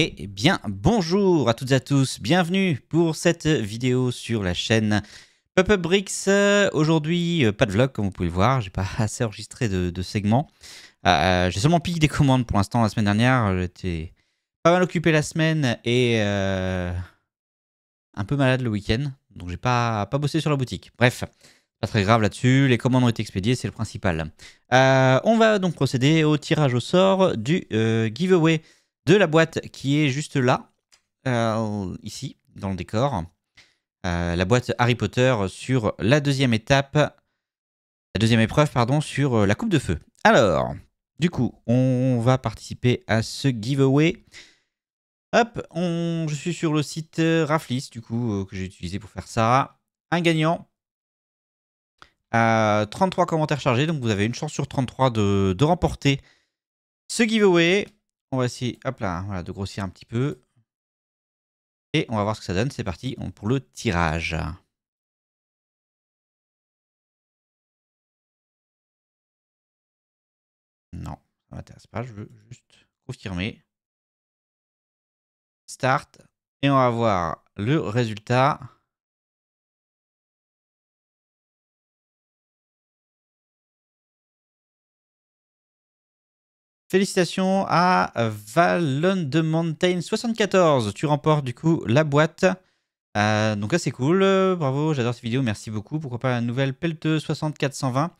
Et bien, bonjour à toutes et à tous, bienvenue pour cette vidéo sur la chaîne Pop Up euh, Aujourd'hui, euh, pas de vlog comme vous pouvez le voir, j'ai pas assez enregistré de, segments. Euh, j'ai seulement piqué des commandes pour l'instant la semaine dernière, j'étais pas mal occupé la semaine et un peu malade le week-end, donc j'ai pas, pas bossé sur la boutique. Bref. Pas très grave là-dessus, les commandes ont été expédiées, c'est le principal. on va donc procéder au tirage au sort du giveaway de la boîte qui est juste là, euh, ici, dans le décor. Euh, la boîte Harry Potter sur la deuxième étape, la deuxième épreuve, pardon, sur euh, la coupe de feu. Alors, du coup, on va participer à ce giveaway. Hop, je suis sur le site Raflis, du coup, que j'ai utilisé pour faire ça. Un gagnant. À 33 commentaires chargés, donc vous avez une chance sur 33 de remporter ce giveaway. On va essayer, hop là, voilà, de grossir un petit peu. Et on va voir ce que ça donne. C'est parti pour le tirage. Non, ça m'intéresse pas. Je veux juste confirmer. Start. Et on va voir le résultat. Félicitations à Valon de Mountain 74. Tu remportes du coup la boîte. Euh, donc là, c'est cool. Bravo, j'adore cette vidéo. Merci beaucoup. Pourquoi pas la nouvelle pelte 6420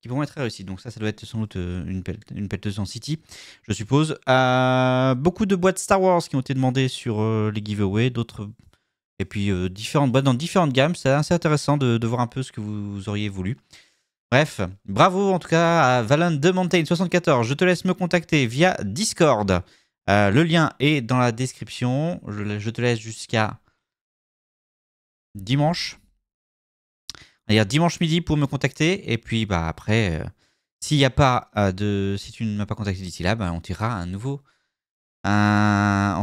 qui pourrait être réussie, Donc ça, ça doit être sans doute euh, une, Pelteuse en City, je suppose. Euh, beaucoup de boîtes Star Wars qui ont été demandées sur les giveaways. D'autres. Et puis différentes boîtes dans différentes gammes. C'est assez intéressant de, de, voir un peu ce que vous auriez voulu. Bref, bravo en tout cas à Valen de Montaigne 74. Je te laisse me contacter via Discord. Euh, le lien est dans la description. Je, te laisse jusqu'à dimanche. D'ailleurs, dimanche midi pour me contacter. Et puis bah après, euh, s'il n'y a pas euh, de. Si tu ne m'as pas contacté d'ici là, bah, on tirera un nouveau. on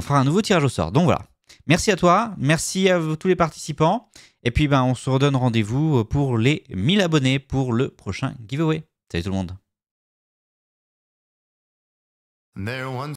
fera un nouveau tirage au sort. Donc voilà. Merci à toi, merci à tous les participants. Et puis, ben, on se redonne rendez-vous euh, pour les 1000 abonnés pour le prochain giveaway. Salut tout le monde.